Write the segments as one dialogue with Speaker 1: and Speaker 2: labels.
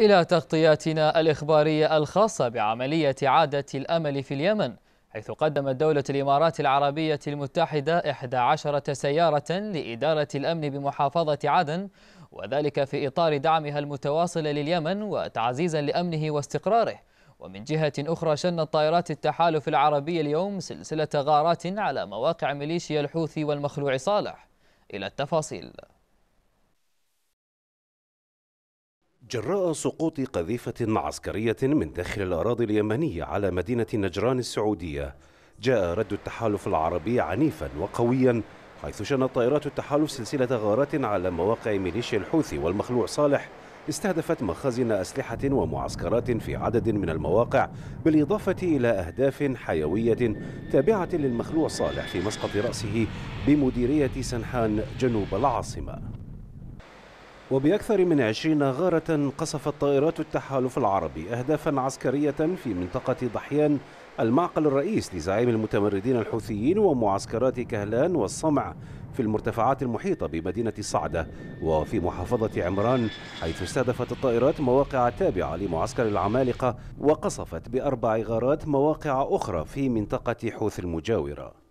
Speaker 1: إلى تغطياتنا الإخبارية الخاصة بعملية عادة الأمل في اليمن حيث قدمت دولة الإمارات العربية المتحدة 11 سيارة لإدارة الأمن بمحافظة عدن وذلك في إطار دعمها المتواصل لليمن وتعزيزا لأمنه واستقراره ومن جهة أخرى شنت طائرات التحالف العربي اليوم سلسلة غارات على مواقع ميليشيا الحوثي والمخلوع صالح إلى التفاصيل
Speaker 2: جراء سقوط قذيفة عسكرية من داخل الأراضي اليمنية على مدينة نجران السعودية جاء رد التحالف العربي عنيفا وقويا حيث شنت طائرات التحالف سلسلة غارات على مواقع ميليشيا الحوثي والمخلوع صالح استهدفت مخازن أسلحة ومعسكرات في عدد من المواقع بالإضافة إلى أهداف حيوية تابعة للمخلوع صالح في مسقط رأسه بمديرية سنحان جنوب العاصمة وبأكثر من عشرين غارة قصفت طائرات التحالف العربي أهدافا عسكرية في منطقة ضحيان المعقل الرئيس لزعيم المتمردين الحوثيين ومعسكرات كهلان والصمع في المرتفعات المحيطة بمدينة صعدة وفي محافظة عمران حيث استهدفت الطائرات مواقع تابعة لمعسكر العمالقة وقصفت بأربع غارات مواقع أخرى في منطقة حوث المجاورة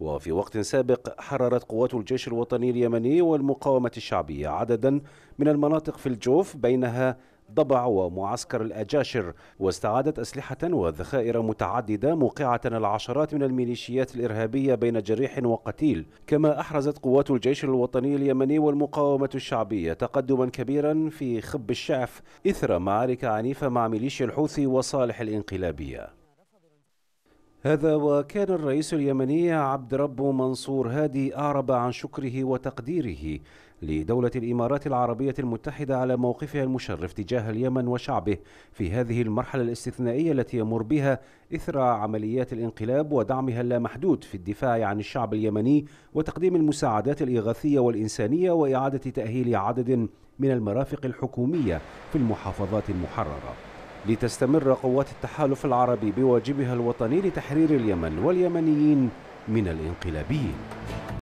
Speaker 2: وفي وقت سابق حررت قوات الجيش الوطني اليمني والمقاومة الشعبية عددا من المناطق في الجوف بينها ضبع ومعسكر الأجاشر واستعادت أسلحة وذخائر متعددة موقعة العشرات من الميليشيات الإرهابية بين جريح وقتيل كما أحرزت قوات الجيش الوطني اليمني والمقاومة الشعبية تقدما كبيرا في خب الشعف إثر معارك عنيفة مع ميليشيا الحوثي وصالح الإنقلابية هذا وكان الرئيس اليمني عبد رب منصور هادي أعرب عن شكره وتقديره لدولة الإمارات العربية المتحدة على موقفها المشرف تجاه اليمن وشعبه في هذه المرحلة الاستثنائية التي يمر بها إثر عمليات الانقلاب ودعمها اللامحدود في الدفاع عن الشعب اليمني وتقديم المساعدات الإغاثية والإنسانية وإعادة تأهيل عدد من المرافق الحكومية في المحافظات المحررة لتستمر قوات التحالف العربي بواجبها الوطني لتحرير اليمن واليمنيين من الانقلابيين